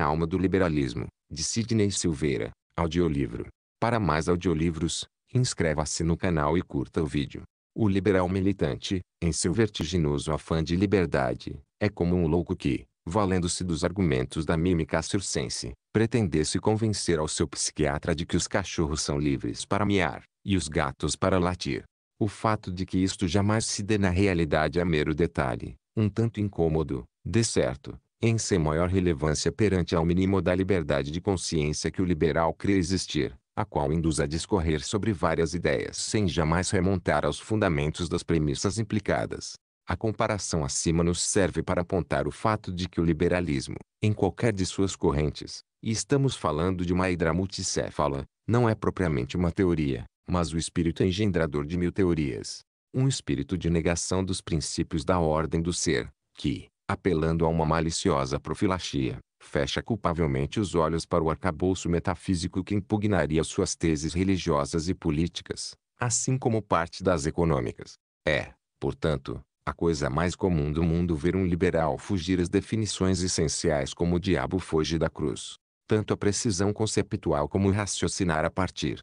A Alma do Liberalismo, de Sidney Silveira, audiolivro. Para mais audiolivros, inscreva-se no canal e curta o vídeo. O liberal militante, em seu vertiginoso afã de liberdade, é como um louco que, valendo-se dos argumentos da mímica circense, pretendesse convencer ao seu psiquiatra de que os cachorros são livres para miar, e os gatos para latir. O fato de que isto jamais se dê na realidade é mero detalhe, um tanto incômodo, de certo, em ser maior relevância perante ao mínimo da liberdade de consciência que o liberal crê existir, a qual induz a discorrer sobre várias ideias sem jamais remontar aos fundamentos das premissas implicadas. A comparação acima nos serve para apontar o fato de que o liberalismo, em qualquer de suas correntes, e estamos falando de uma hidra multicéfala, não é propriamente uma teoria, mas o espírito engendrador de mil teorias. Um espírito de negação dos princípios da ordem do ser, que, apelando a uma maliciosa profilaxia, fecha culpavelmente os olhos para o arcabouço metafísico que impugnaria suas teses religiosas e políticas, assim como parte das econômicas. É, portanto, a coisa mais comum do mundo ver um liberal fugir às definições essenciais como o diabo foge da cruz, tanto a precisão conceptual como o raciocinar a partir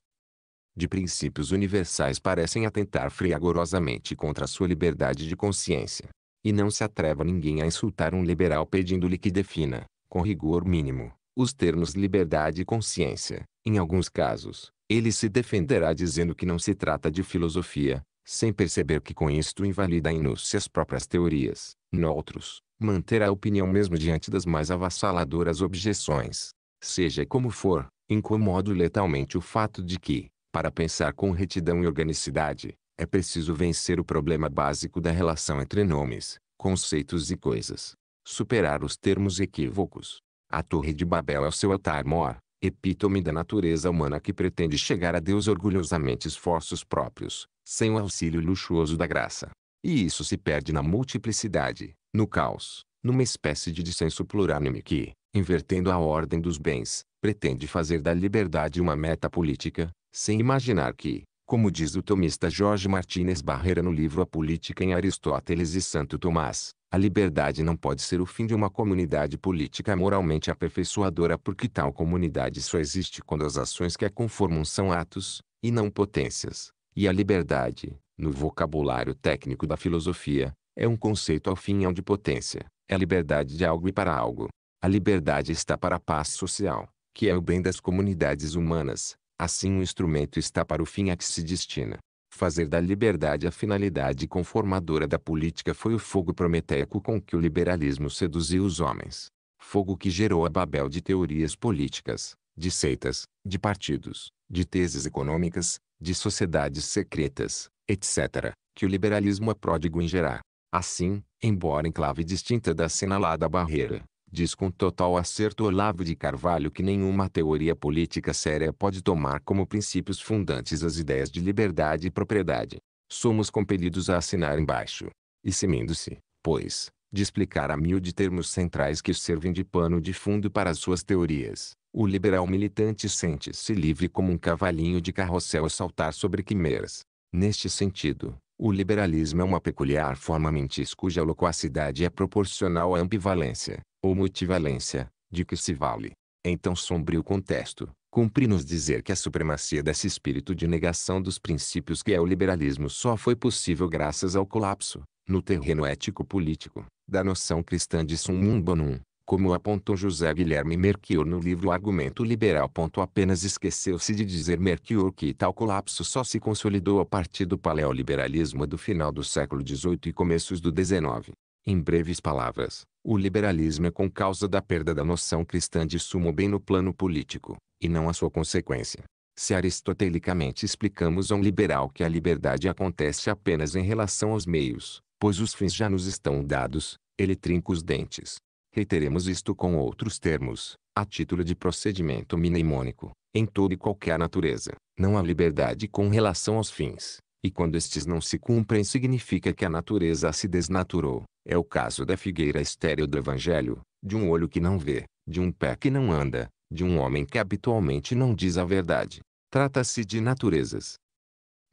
de princípios universais parecem atentar fragorosamente contra a sua liberdade de consciência. E não se atreva ninguém a insultar um liberal pedindo-lhe que defina, com rigor mínimo, os termos liberdade e consciência. Em alguns casos, ele se defenderá dizendo que não se trata de filosofia, sem perceber que com isto invalida a inúcia as próprias teorias. Noutros, manterá a opinião mesmo diante das mais avassaladoras objeções. Seja como for, incomodo letalmente o fato de que, para pensar com retidão e organicidade, é preciso vencer o problema básico da relação entre nomes, conceitos e coisas. Superar os termos equívocos. A Torre de Babel é o seu altar mor, epítome da natureza humana que pretende chegar a Deus orgulhosamente esforços próprios, sem o auxílio luxuoso da graça. E isso se perde na multiplicidade, no caos, numa espécie de dissenso plurânime que, invertendo a ordem dos bens, pretende fazer da liberdade uma meta política, sem imaginar que, como diz o tomista Jorge Martínez Barreira no livro A Política em Aristóteles e Santo Tomás, a liberdade não pode ser o fim de uma comunidade política moralmente aperfeiçoadora porque tal comunidade só existe quando as ações que a conformam são atos, e não potências. E a liberdade, no vocabulário técnico da filosofia, é um conceito ao fim e ao de potência. É a liberdade de algo e para algo. A liberdade está para a paz social, que é o bem das comunidades humanas, Assim o instrumento está para o fim a que se destina. Fazer da liberdade a finalidade conformadora da política foi o fogo prometeico com que o liberalismo seduziu os homens. Fogo que gerou a Babel de teorias políticas, de seitas, de partidos, de teses econômicas, de sociedades secretas, etc., que o liberalismo é pródigo em gerar. Assim, embora em enclave distinta da assinalada barreira, Diz com total acerto Olavo de Carvalho que nenhuma teoria política séria pode tomar como princípios fundantes as ideias de liberdade e propriedade. Somos compelidos a assinar embaixo. E semendo-se, pois, de explicar a mil de termos centrais que servem de pano de fundo para as suas teorias, o liberal militante sente-se livre como um cavalinho de carrossel a saltar sobre quimeras. Neste sentido, o liberalismo é uma peculiar forma mentis cuja loquacidade é proporcional à ambivalência, ou multivalência, de que se vale. Em tão sombrio contexto, cumpre-nos dizer que a supremacia desse espírito de negação dos princípios que é o liberalismo só foi possível graças ao colapso, no terreno ético-político, da noção cristã de summum bonum, como apontou José Guilherme Merquior no livro Argumento Liberal. Apenas esqueceu-se de dizer Merquior que tal colapso só se consolidou a partir do paleoliberalismo do final do século XVIII e começos do XIX. Em breves palavras, o liberalismo é com causa da perda da noção cristã de sumo bem no plano político, e não a sua consequência. Se aristotelicamente explicamos a um liberal que a liberdade acontece apenas em relação aos meios, pois os fins já nos estão dados, ele trinca os dentes reiteremos isto com outros termos, a título de procedimento mnemônico, em toda e qualquer natureza, não há liberdade com relação aos fins, e quando estes não se cumprem significa que a natureza se desnaturou, é o caso da figueira estéril do Evangelho, de um olho que não vê, de um pé que não anda, de um homem que habitualmente não diz a verdade. Trata-se de naturezas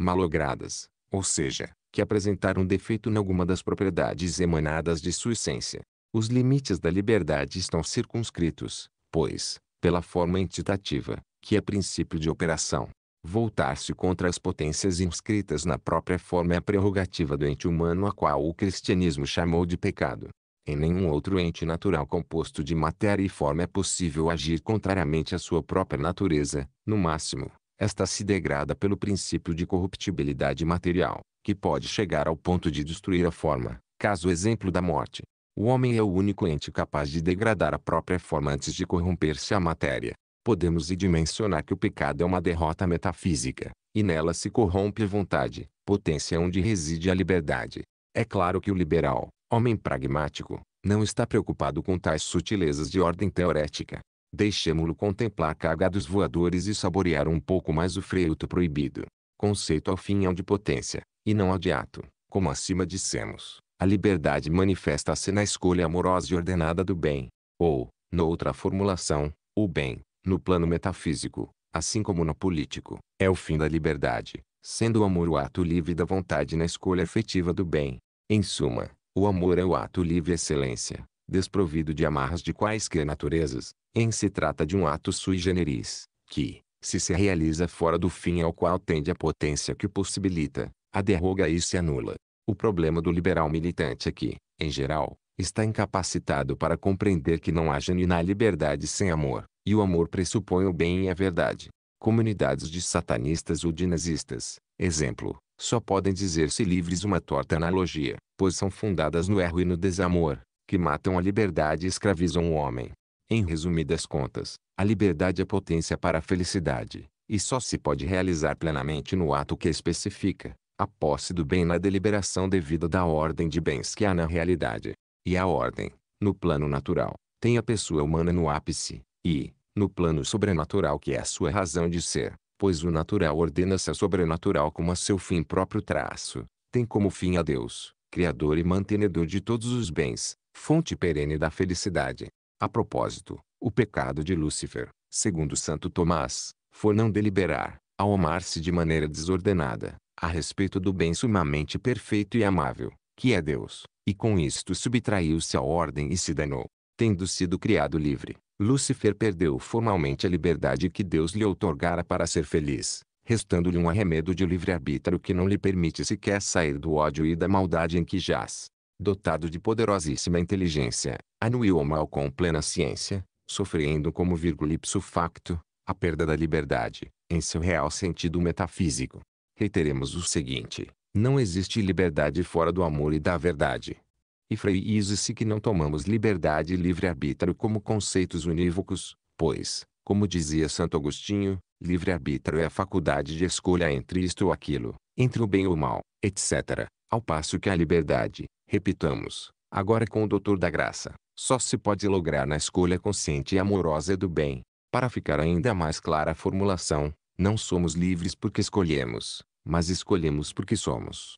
malogradas, ou seja, que apresentaram defeito em alguma das propriedades emanadas de sua essência, os limites da liberdade estão circunscritos, pois, pela forma entitativa, que é princípio de operação, voltar-se contra as potências inscritas na própria forma é a prerrogativa do ente humano a qual o cristianismo chamou de pecado. Em nenhum outro ente natural composto de matéria e forma é possível agir contrariamente à sua própria natureza, no máximo, esta se degrada pelo princípio de corruptibilidade material, que pode chegar ao ponto de destruir a forma, caso exemplo da morte. O homem é o único ente capaz de degradar a própria forma antes de corromper-se a matéria. Podemos dimensionar que o pecado é uma derrota metafísica, e nela se corrompe a vontade, potência onde reside a liberdade. É claro que o liberal, homem pragmático, não está preocupado com tais sutilezas de ordem teorética. Deixemo-lo contemplar a carga dos voadores e saborear um pouco mais o fruto proibido. Conceito ao fim é o de potência, e não ao de ato, como acima dissemos. A liberdade manifesta-se na escolha amorosa e ordenada do bem, ou, noutra formulação, o bem, no plano metafísico, assim como no político, é o fim da liberdade, sendo o amor o ato livre da vontade na escolha efetiva do bem. Em suma, o amor é o ato livre excelência, desprovido de amarras de quaisquer naturezas, em se trata de um ato sui generis, que, se se realiza fora do fim ao qual tende a potência que o possibilita, a derroga e se anula. O problema do liberal militante é que, em geral, está incapacitado para compreender que não há genuína liberdade sem amor, e o amor pressupõe o bem e a verdade. Comunidades de satanistas ou de nazistas, exemplo, só podem dizer-se livres uma torta analogia, pois são fundadas no erro e no desamor, que matam a liberdade e escravizam o homem. Em resumidas contas, a liberdade é potência para a felicidade, e só se pode realizar plenamente no ato que especifica, a posse do bem na deliberação devida da ordem de bens que há na realidade. E a ordem, no plano natural, tem a pessoa humana no ápice, e, no plano sobrenatural que é a sua razão de ser, pois o natural ordena-se a sobrenatural como a seu fim próprio traço, tem como fim a Deus, Criador e mantenedor de todos os bens, fonte perene da felicidade. A propósito, o pecado de Lúcifer, segundo Santo Tomás, foi não deliberar, ao amar-se de maneira desordenada, a respeito do bem sumamente perfeito e amável, que é Deus, e com isto subtraiu-se à ordem e se danou. Tendo sido criado livre, Lúcifer perdeu formalmente a liberdade que Deus lhe outorgara para ser feliz, restando-lhe um arremedo de livre-arbítrio que não lhe permite sequer sair do ódio e da maldade em que jaz. Dotado de poderosíssima inteligência, anuiu o mal com plena ciência, sofrendo como virgulipso facto, a perda da liberdade, em seu real sentido metafísico reiteremos o seguinte: não existe liberdade fora do amor e da verdade. E freize-se que não tomamos liberdade e livre-arbítrio como conceitos unívocos, pois, como dizia Santo Agostinho, livre-arbítrio é a faculdade de escolha entre isto ou aquilo, entre o bem ou o mal, etc. Ao passo que a liberdade, repitamos, agora com o doutor da graça, só se pode lograr na escolha consciente e amorosa do bem. Para ficar ainda mais clara a formulação, não somos livres porque escolhemos, mas escolhemos porque somos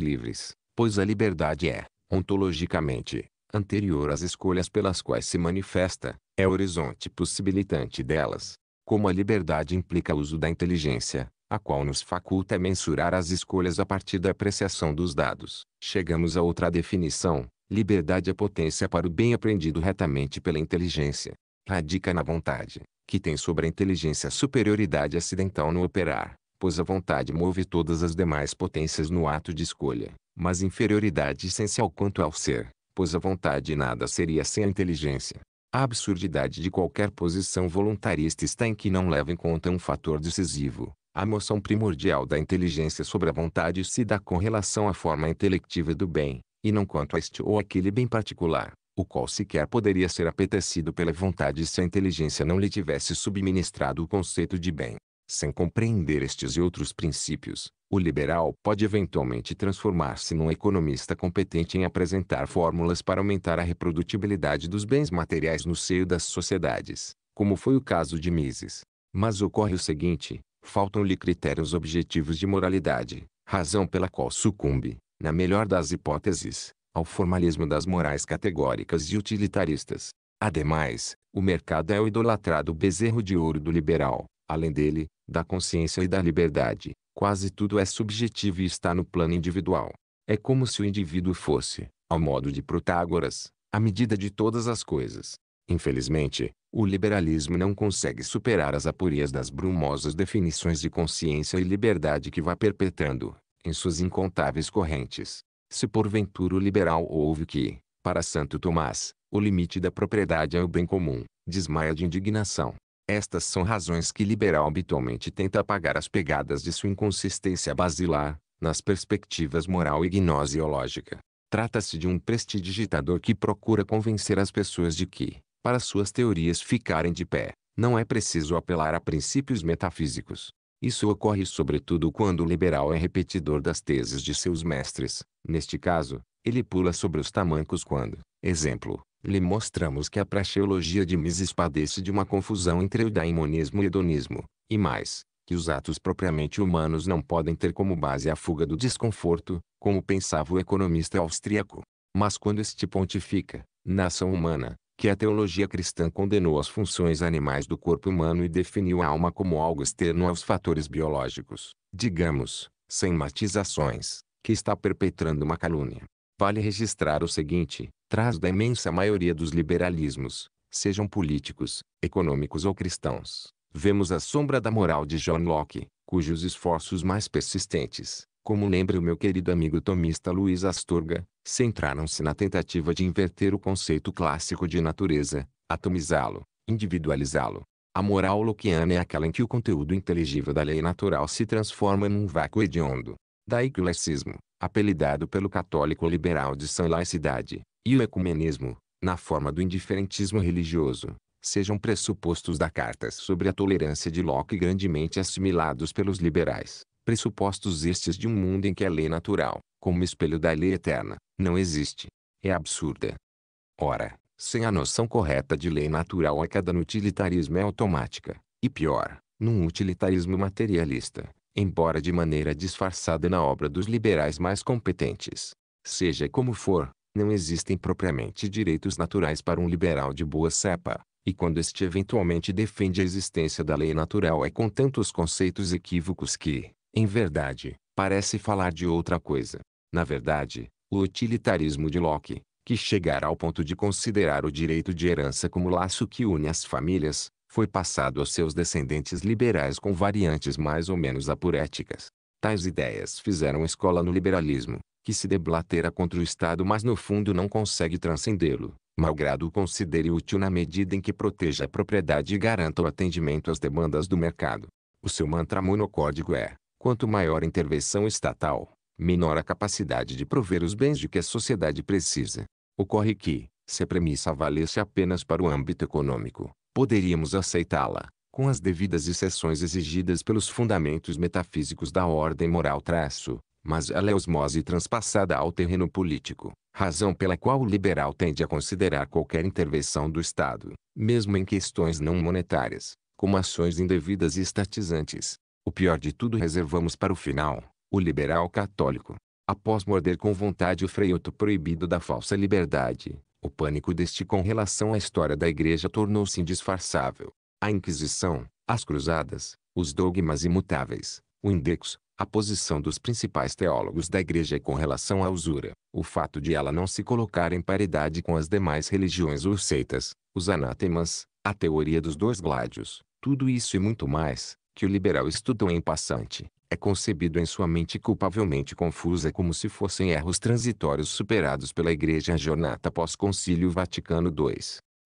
livres, pois a liberdade é, ontologicamente, anterior às escolhas pelas quais se manifesta, é o horizonte possibilitante delas. Como a liberdade implica o uso da inteligência, a qual nos faculta mensurar as escolhas a partir da apreciação dos dados, chegamos a outra definição: liberdade é potência para o bem aprendido retamente pela inteligência radica na vontade, que tem sobre a inteligência a superioridade acidental no operar, pois a vontade move todas as demais potências no ato de escolha, mas inferioridade essencial quanto ao ser, pois a vontade nada seria sem a inteligência. A absurdidade de qualquer posição voluntarista está em que não leva em conta um fator decisivo. A moção primordial da inteligência sobre a vontade se dá com relação à forma intelectiva do bem, e não quanto a este ou aquele bem particular o qual sequer poderia ser apetecido pela vontade se a inteligência não lhe tivesse subministrado o conceito de bem. Sem compreender estes e outros princípios, o liberal pode eventualmente transformar-se num economista competente em apresentar fórmulas para aumentar a reprodutibilidade dos bens materiais no seio das sociedades, como foi o caso de Mises. Mas ocorre o seguinte, faltam-lhe critérios objetivos de moralidade, razão pela qual sucumbe, na melhor das hipóteses, ao formalismo das morais categóricas e utilitaristas. Ademais, o mercado é o idolatrado bezerro de ouro do liberal. Além dele, da consciência e da liberdade, quase tudo é subjetivo e está no plano individual. É como se o indivíduo fosse, ao modo de Protágoras, a medida de todas as coisas. Infelizmente, o liberalismo não consegue superar as apurias das brumosas definições de consciência e liberdade que vai perpetrando, em suas incontáveis correntes. Se porventura o liberal ouve que, para Santo Tomás, o limite da propriedade é o bem comum, desmaia de indignação. Estas são razões que liberal habitualmente tenta apagar as pegadas de sua inconsistência basilar, nas perspectivas moral e gnoseológica. Trata-se de um prestidigitador que procura convencer as pessoas de que, para suas teorias ficarem de pé, não é preciso apelar a princípios metafísicos, isso ocorre sobretudo quando o liberal é repetidor das teses de seus mestres. Neste caso, ele pula sobre os tamancos quando, exemplo, lhe mostramos que a praxeologia de Mises padece de uma confusão entre o daimonismo e o hedonismo, e mais, que os atos propriamente humanos não podem ter como base a fuga do desconforto, como pensava o economista austríaco. Mas quando este pontifica, nação humana, que a teologia cristã condenou as funções animais do corpo humano e definiu a alma como algo externo aos fatores biológicos, digamos, sem matizações, que está perpetrando uma calúnia. Vale registrar o seguinte: traz da imensa maioria dos liberalismos, sejam políticos, econômicos ou cristãos, vemos a sombra da moral de John Locke, cujos esforços mais persistentes, como lembra o meu querido amigo tomista Luiz Astorga, centraram-se na tentativa de inverter o conceito clássico de natureza, atomizá-lo, individualizá-lo. A moral loquiana é aquela em que o conteúdo inteligível da lei natural se transforma num vácuo hediondo. Daí que o laicismo, apelidado pelo católico liberal de sã laicidade, e o ecumenismo, na forma do indiferentismo religioso, sejam pressupostos da Carta sobre a tolerância de Locke grandemente assimilados pelos liberais pressupostos estes de um mundo em que a lei natural, como espelho da lei eterna, não existe, é absurda. Ora, sem a noção correta de lei natural a cada no utilitarismo é automática, e pior, num utilitarismo materialista, embora de maneira disfarçada na obra dos liberais mais competentes. Seja como for, não existem propriamente direitos naturais para um liberal de boa cepa, e quando este eventualmente defende a existência da lei natural é com tantos conceitos equívocos que, em verdade, parece falar de outra coisa. Na verdade, o utilitarismo de Locke, que chegará ao ponto de considerar o direito de herança como laço que une as famílias, foi passado aos seus descendentes liberais com variantes mais ou menos apuréticas. Tais ideias fizeram escola no liberalismo, que se deblatera contra o Estado mas no fundo não consegue transcendê-lo, malgrado o considere útil na medida em que proteja a propriedade e garanta o atendimento às demandas do mercado. O seu mantra monocódigo é, Quanto maior a intervenção estatal, menor a capacidade de prover os bens de que a sociedade precisa. Ocorre que, se a premissa valesse apenas para o âmbito econômico, poderíamos aceitá-la, com as devidas exceções exigidas pelos fundamentos metafísicos da ordem moral traço, mas ela é osmose transpassada ao terreno político, razão pela qual o liberal tende a considerar qualquer intervenção do Estado, mesmo em questões não monetárias, como ações indevidas e estatizantes, o pior de tudo reservamos para o final, o liberal católico. Após morder com vontade o freioto proibido da falsa liberdade, o pânico deste com relação à história da igreja tornou-se indisfarçável. A Inquisição, as cruzadas, os dogmas imutáveis, o indexo, a posição dos principais teólogos da igreja com relação à usura, o fato de ela não se colocar em paridade com as demais religiões ou seitas, os anátemas, a teoria dos dois gládios, tudo isso e muito mais, que o liberal estudou em passante, é concebido em sua mente culpavelmente confusa como se fossem erros transitórios superados pela Igreja Jornata pós-Concílio Vaticano II.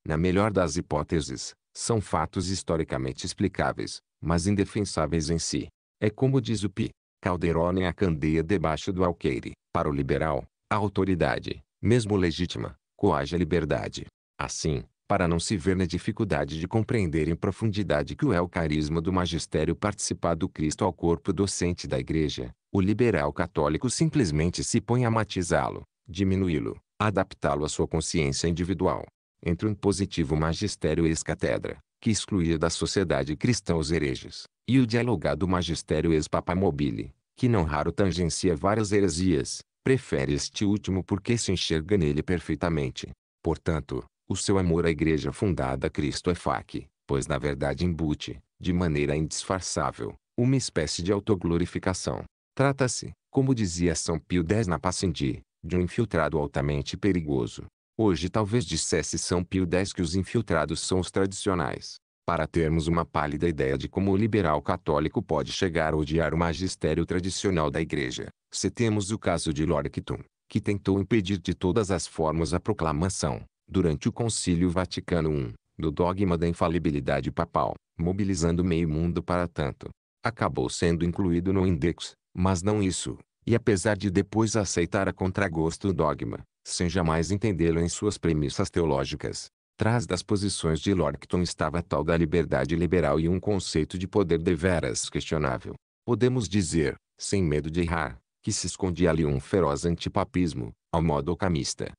Na melhor das hipóteses, são fatos historicamente explicáveis, mas indefensáveis em si. É como diz o Pi, Calderone em a candeia debaixo do alqueire. Para o liberal, a autoridade, mesmo legítima, coage a liberdade. Assim, para não se ver na dificuldade de compreender em profundidade que o é o carisma do magistério participado do Cristo ao corpo docente da Igreja, o liberal católico simplesmente se põe a matizá-lo, diminuí-lo, adaptá-lo à sua consciência individual. Entre um positivo magistério ex-catedra, que excluía da sociedade cristã os hereges, e o dialogado magistério ex papa mobile, que não raro tangencia várias heresias, prefere este último porque se enxerga nele perfeitamente. Portanto, o seu amor à igreja fundada a Cristo é fac, pois na verdade embute, de maneira indisfarçável, uma espécie de autoglorificação. Trata-se, como dizia São Pio X na Passendi, de um infiltrado altamente perigoso. Hoje talvez dissesse São Pio X que os infiltrados são os tradicionais. Para termos uma pálida ideia de como o liberal católico pode chegar a odiar o magistério tradicional da igreja, citemos o caso de Lorictum, que tentou impedir de todas as formas a proclamação, durante o Concílio Vaticano I, do dogma da infalibilidade papal, mobilizando meio mundo para tanto. Acabou sendo incluído no index, mas não isso, e apesar de depois aceitar a contragosto o dogma, sem jamais entendê-lo em suas premissas teológicas, Atrás das posições de Lorton estava a tal da liberdade liberal e um conceito de poder deveras questionável. Podemos dizer, sem medo de errar, que se escondia ali um feroz antipapismo, ao modo camista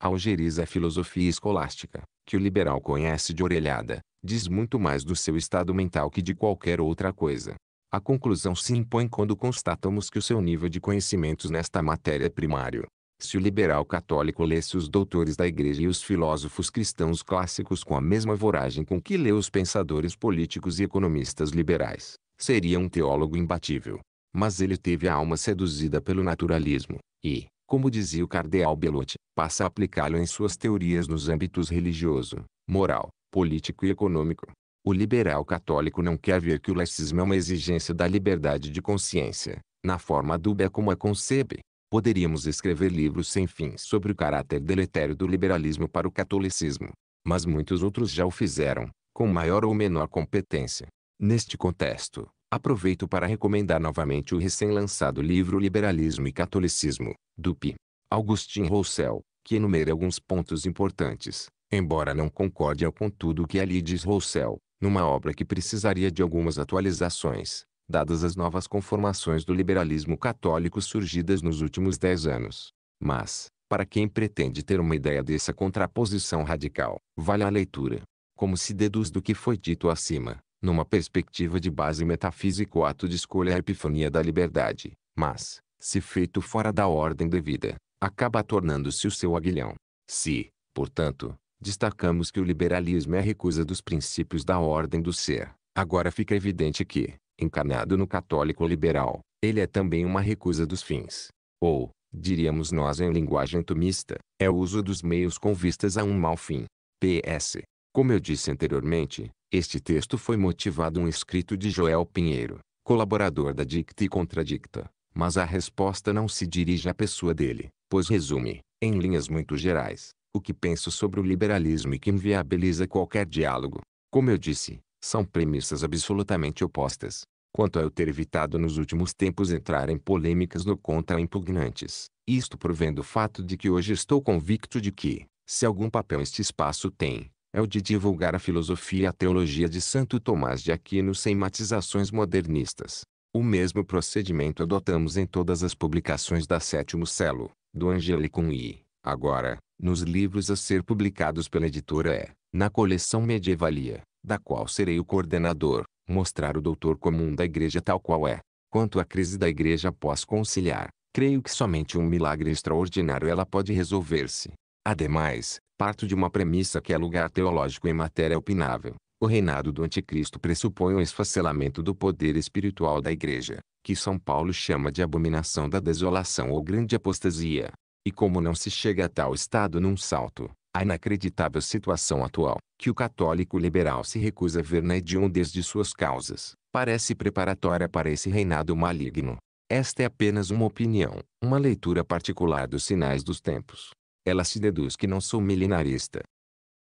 algeriza a filosofia escolástica, que o liberal conhece de orelhada, diz muito mais do seu estado mental que de qualquer outra coisa. A conclusão se impõe quando constatamos que o seu nível de conhecimentos nesta matéria é primário. Se o liberal católico lesse os doutores da igreja e os filósofos cristãos clássicos com a mesma voragem com que lê os pensadores políticos e economistas liberais, seria um teólogo imbatível. Mas ele teve a alma seduzida pelo naturalismo, e, como dizia o cardeal Belotti, passa a aplicá-lo em suas teorias nos âmbitos religioso, moral, político e econômico. O liberal católico não quer ver que o laicismo é uma exigência da liberdade de consciência, na forma dúbia como a é concebe. Poderíamos escrever livros sem fim sobre o caráter deletério do liberalismo para o catolicismo. Mas muitos outros já o fizeram, com maior ou menor competência. Neste contexto, aproveito para recomendar novamente o recém-lançado livro Liberalismo e Catolicismo, do P. Augustin Roussel, que enumera alguns pontos importantes, embora não concorde com tudo o que ali diz Roussel, numa obra que precisaria de algumas atualizações, dadas as novas conformações do liberalismo católico surgidas nos últimos dez anos. Mas, para quem pretende ter uma ideia dessa contraposição radical, vale a leitura. Como se deduz do que foi dito acima, numa perspectiva de base metafísica o ato de escolha é a epifania da liberdade, mas, se feito fora da ordem devida, acaba tornando-se o seu aguilhão. Se, portanto, destacamos que o liberalismo é a recusa dos princípios da ordem do ser, agora fica evidente que, encarnado no católico liberal, ele é também uma recusa dos fins. Ou, diríamos nós em linguagem tomista, é o uso dos meios com vistas a um mau fim. P.S. Como eu disse anteriormente, este texto foi motivado um escrito de Joel Pinheiro, colaborador da Dicta e Contradicta, mas a resposta não se dirige à pessoa dele, pois resume, em linhas muito gerais, o que penso sobre o liberalismo e que inviabiliza qualquer diálogo. Como eu disse, são premissas absolutamente opostas. Quanto a eu ter evitado nos últimos tempos entrar em polêmicas no contra impugnantes, isto provém do fato de que hoje estou convicto de que, se algum papel este espaço tem, é o de divulgar a filosofia e a teologia de Santo Tomás de Aquino sem matizações modernistas. O mesmo procedimento adotamos em todas as publicações da Sétimo Celo, do Angelicum e, agora, nos livros a ser publicados pela editora E, na coleção Medievalia, da qual serei o coordenador, mostrar o doutor comum da Igreja tal qual é. Quanto à crise da Igreja pós-conciliar, creio que somente um milagre extraordinário ela pode resolver-se. Ademais, parto de uma premissa que é lugar teológico em matéria opinável. O reinado do anticristo pressupõe o esfacelamento do poder espiritual da igreja, que São Paulo chama de abominação da desolação ou grande apostasia. E como não se chega a tal estado num salto, a inacreditável situação atual, que o católico liberal se recusa a ver na hediondez de suas causas, parece preparatória para esse reinado maligno. Esta é apenas uma opinião, uma leitura particular dos sinais dos tempos ela se deduz que não sou milenarista.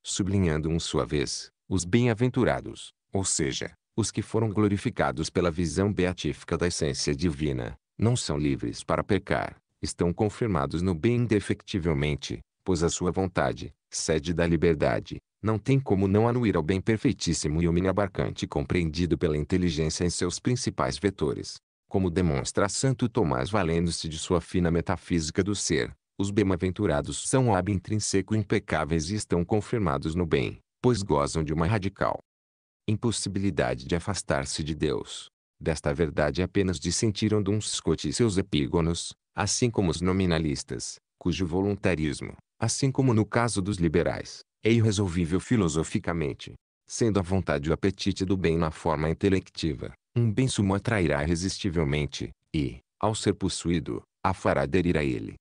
Sublinhando um sua vez, os bem-aventurados, ou seja, os que foram glorificados pela visão beatífica da essência divina, não são livres para pecar, estão confirmados no bem indefectivelmente, pois a sua vontade, sede da liberdade, não tem como não anuir ao bem perfeitíssimo e omniabarcante compreendido pela inteligência em seus principais vetores. Como demonstra Santo Tomás valendo-se de sua fina metafísica do ser, os bem-aventurados são ab intrínseco impecáveis e estão confirmados no bem, pois gozam de uma radical impossibilidade de afastar-se de Deus. Desta verdade apenas dissentiram Dun Scott e seus epígonos, assim como os nominalistas, cujo voluntarismo, assim como no caso dos liberais, é irresolvível filosoficamente. Sendo a vontade o apetite do bem na forma intelectiva, um bem sumo atrairá irresistivelmente, e, ao ser possuído, a fará aderir a ele.